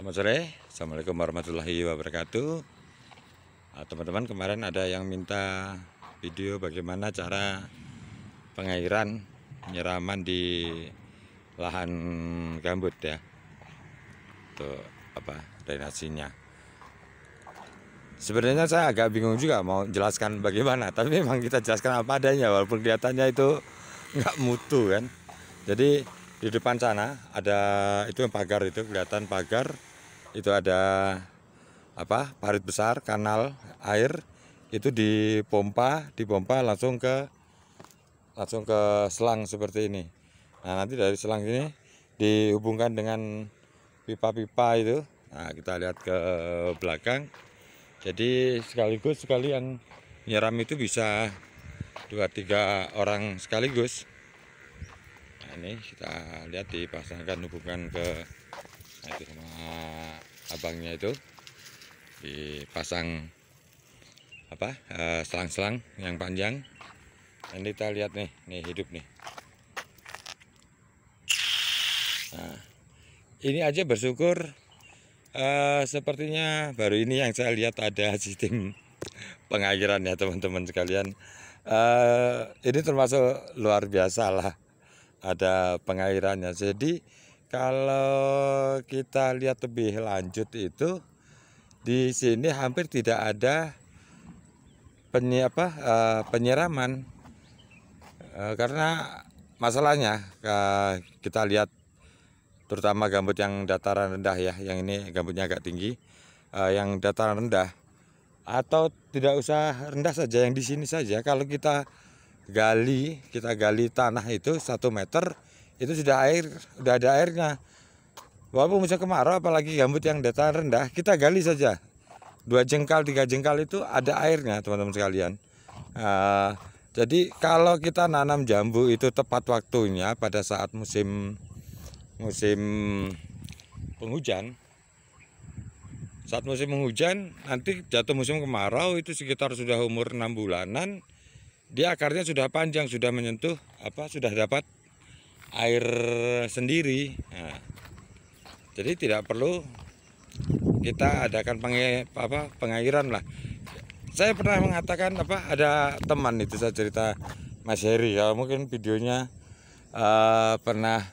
Selamat sore, Assalamualaikum warahmatullahi wabarakatuh ah, Teman-teman kemarin ada yang minta video bagaimana cara pengairan penyiraman di lahan gambut ya Untuk apa drainasinya Sebenarnya saya agak bingung juga mau jelaskan bagaimana Tapi memang kita jelaskan apa adanya walaupun kelihatannya itu nggak mutu kan Jadi di depan sana ada itu yang pagar itu kelihatan pagar itu ada apa parit besar kanal air itu dipompa dipompa langsung ke langsung ke selang seperti ini nah nanti dari selang ini dihubungkan dengan pipa-pipa itu nah kita lihat ke eh, belakang jadi sekaligus sekalian nyeram itu bisa dua tiga orang sekaligus nah ini kita lihat dipasangkan hubungan ke nah itu sama abangnya itu dipasang apa eh, selang-selang uh, yang panjang dan kita lihat nih nih hidup nih nah ini aja bersyukur uh, sepertinya baru ini yang saya lihat ada sistem pengairan ya teman-teman sekalian uh, ini termasuk luar biasa lah ada pengairannya jadi kalau kita lihat lebih lanjut itu di sini hampir tidak ada peny apa, uh, eh, penyiraman uh, eh, karena masalahnya uh, kita lihat terutama gambut yang dataran rendah ya yang ini gambutnya agak tinggi uh, yang dataran rendah atau tidak usah rendah saja yang di sini saja kalau kita gali kita gali tanah itu satu meter itu sudah air sudah ada airnya walaupun musim kemarau apalagi gambut yang datar rendah kita gali saja dua jengkal tiga jengkal itu ada airnya teman-teman sekalian uh, jadi kalau kita nanam jambu itu tepat waktunya pada saat musim musim penghujan saat musim penghujan nanti jatuh musim kemarau itu sekitar sudah umur enam bulanan dia akarnya sudah panjang sudah menyentuh apa sudah dapat air sendiri nah, jadi tidak perlu kita adakan penge, apa, pengairan lah saya pernah mengatakan apa ada teman itu saya cerita Mas Heri ya mungkin videonya uh, pernah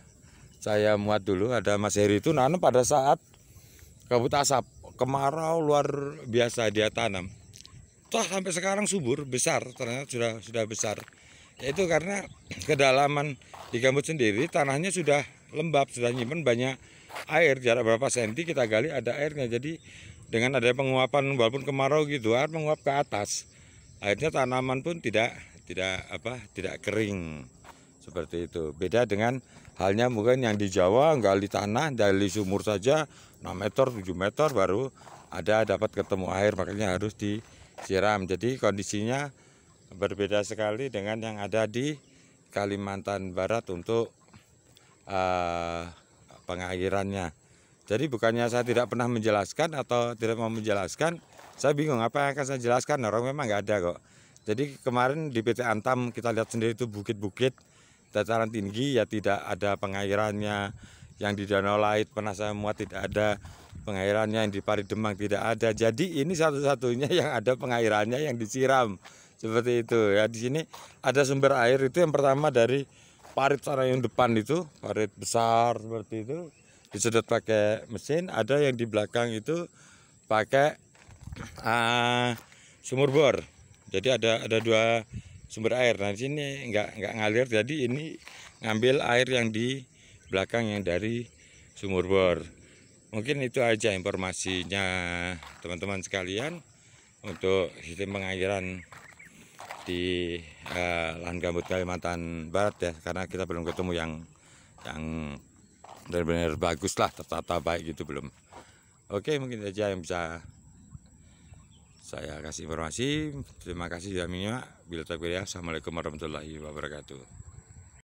saya muat dulu ada Mas Heri itu nanam pada saat kabut asap kemarau luar biasa dia tanam toh sampai sekarang subur besar ternyata sudah sudah besar itu karena kedalaman di gambut sendiri tanahnya sudah lembab, sudah nyimpen banyak air. Jarak berapa senti kita gali ada airnya. Jadi dengan ada penguapan walaupun kemarau gitu air menguap ke atas. Akhirnya tanaman pun tidak tidak apa tidak kering seperti itu. Beda dengan halnya mungkin yang di Jawa gali tanah dari sumur saja 6 meter 7 meter baru ada dapat ketemu air makanya harus disiram. Jadi kondisinya berbeda sekali dengan yang ada di Kalimantan Barat untuk uh, eh, pengairannya. Jadi bukannya saya tidak pernah menjelaskan atau tidak mau menjelaskan, saya bingung apa yang akan saya jelaskan. Orang memang nggak ada kok. Jadi kemarin di PT Antam kita lihat sendiri itu bukit-bukit dataran tinggi ya tidak ada pengairannya yang di Danau Lait pernah saya muat tidak ada pengairannya yang di Paridemang tidak ada jadi ini satu-satunya yang ada pengairannya yang disiram seperti itu ya di sini ada sumber air itu yang pertama dari parit sana yang depan itu parit besar seperti itu disedot pakai mesin ada yang di belakang itu pakai uh, sumur bor jadi ada ada dua sumber air nah di sini nggak nggak ngalir jadi ini ngambil air yang di belakang yang dari sumur bor mungkin itu aja informasinya teman-teman sekalian untuk sistem pengairan di eh, lahan gambut Kalimantan Barat ya karena kita belum ketemu yang yang benar-benar bagus lah tertata baik gitu belum oke mungkin saja yang bisa saya kasih informasi terima kasih sudah menyimak bila tak Assalamualaikum warahmatullahi wabarakatuh